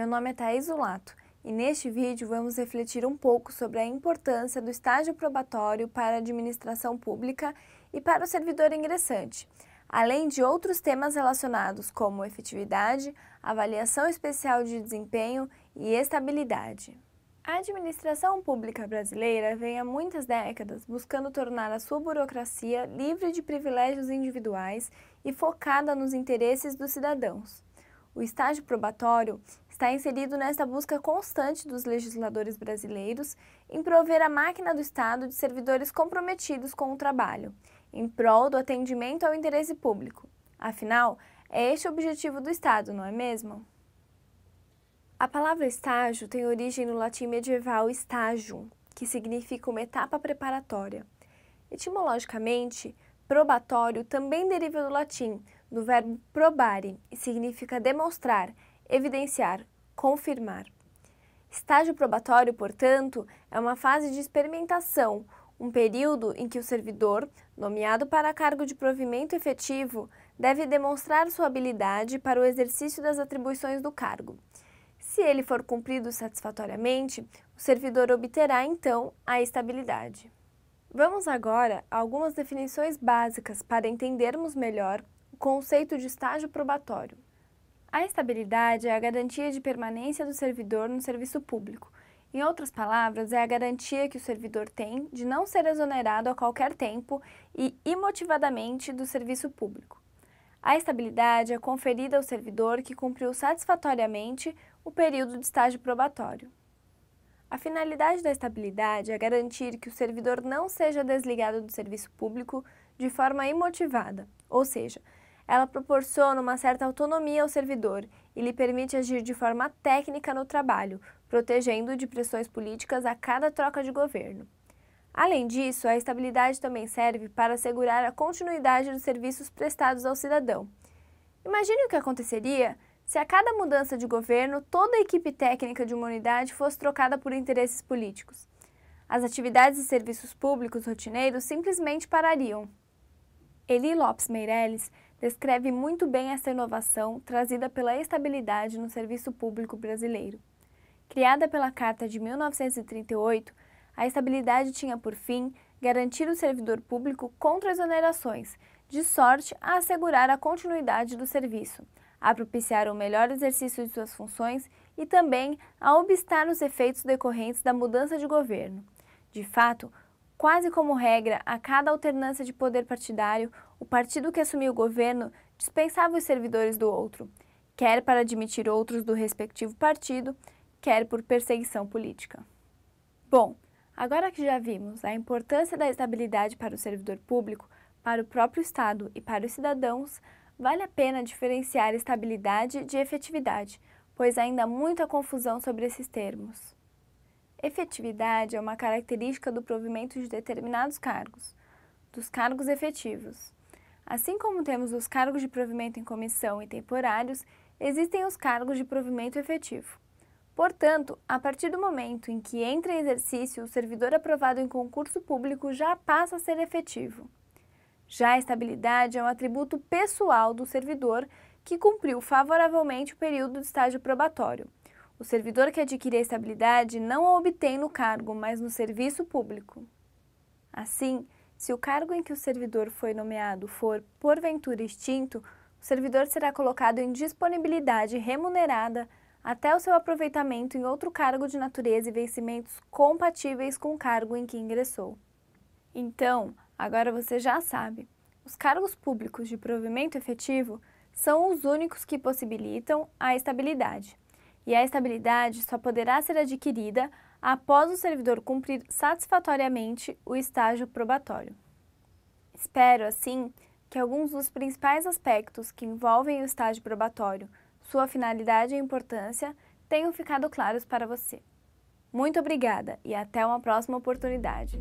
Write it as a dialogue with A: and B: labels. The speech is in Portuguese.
A: Meu nome é Thais Zulato e neste vídeo vamos refletir um pouco sobre a importância do estágio probatório para a administração pública e para o servidor ingressante, além de outros temas relacionados como efetividade, avaliação especial de desempenho e estabilidade. A administração pública brasileira vem há muitas décadas buscando tornar a sua burocracia livre de privilégios individuais e focada nos interesses dos cidadãos. O estágio probatório está inserido nesta busca constante dos legisladores brasileiros em prover a máquina do Estado de servidores comprometidos com o trabalho, em prol do atendimento ao interesse público. Afinal, é este o objetivo do Estado, não é mesmo? A palavra estágio tem origem no latim medieval estágio, que significa uma etapa preparatória. Etimologicamente, probatório também deriva do latim, do verbo probare, e significa demonstrar, evidenciar confirmar. Estágio probatório, portanto, é uma fase de experimentação, um período em que o servidor, nomeado para cargo de provimento efetivo, deve demonstrar sua habilidade para o exercício das atribuições do cargo. Se ele for cumprido satisfatoriamente, o servidor obterá então a estabilidade. Vamos agora a algumas definições básicas para entendermos melhor o conceito de estágio probatório. A estabilidade é a garantia de permanência do servidor no serviço público. Em outras palavras, é a garantia que o servidor tem de não ser exonerado a qualquer tempo e imotivadamente do serviço público. A estabilidade é conferida ao servidor que cumpriu satisfatoriamente o período de estágio probatório. A finalidade da estabilidade é garantir que o servidor não seja desligado do serviço público de forma imotivada, ou seja, ela proporciona uma certa autonomia ao servidor e lhe permite agir de forma técnica no trabalho, protegendo de pressões políticas a cada troca de governo. Além disso, a estabilidade também serve para assegurar a continuidade dos serviços prestados ao cidadão. Imagine o que aconteceria se a cada mudança de governo toda a equipe técnica de uma unidade fosse trocada por interesses políticos. As atividades e serviços públicos rotineiros simplesmente parariam. Eli Lopes Meirelles descreve muito bem essa inovação trazida pela estabilidade no serviço público brasileiro. Criada pela Carta de 1938, a estabilidade tinha por fim garantir o servidor público contra exonerações, de sorte a assegurar a continuidade do serviço, a propiciar o melhor exercício de suas funções e também a obstar os efeitos decorrentes da mudança de governo. De fato, quase como regra, a cada alternância de poder partidário o partido que assumiu o governo dispensava os servidores do outro, quer para admitir outros do respectivo partido, quer por perseguição política. Bom, agora que já vimos a importância da estabilidade para o servidor público, para o próprio Estado e para os cidadãos, vale a pena diferenciar estabilidade de efetividade, pois ainda há muita confusão sobre esses termos. Efetividade é uma característica do provimento de determinados cargos, dos cargos efetivos. Assim como temos os cargos de provimento em comissão e temporários, existem os cargos de provimento efetivo. Portanto, a partir do momento em que entra em exercício, o servidor aprovado em concurso público já passa a ser efetivo. Já a estabilidade é um atributo pessoal do servidor que cumpriu favoravelmente o período de estágio probatório. O servidor que adquire a estabilidade não a obtém no cargo, mas no serviço público. Assim, se o cargo em que o servidor foi nomeado for, porventura, extinto, o servidor será colocado em disponibilidade remunerada até o seu aproveitamento em outro cargo de natureza e vencimentos compatíveis com o cargo em que ingressou. Então, agora você já sabe, os cargos públicos de provimento efetivo são os únicos que possibilitam a estabilidade, e a estabilidade só poderá ser adquirida após o servidor cumprir satisfatoriamente o estágio probatório. Espero, assim, que alguns dos principais aspectos que envolvem o estágio probatório, sua finalidade e importância, tenham ficado claros para você. Muito obrigada e até uma próxima oportunidade.